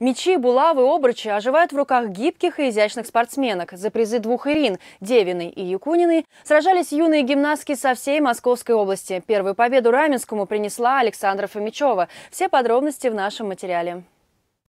Мечи, булавы, обручи оживают в руках гибких и изящных спортсменок. За призы двух Ирин, Девиной и Якуниной, сражались юные гимнастки со всей Московской области. Первую победу Раменскому принесла Александра Фомичева. Все подробности в нашем материале.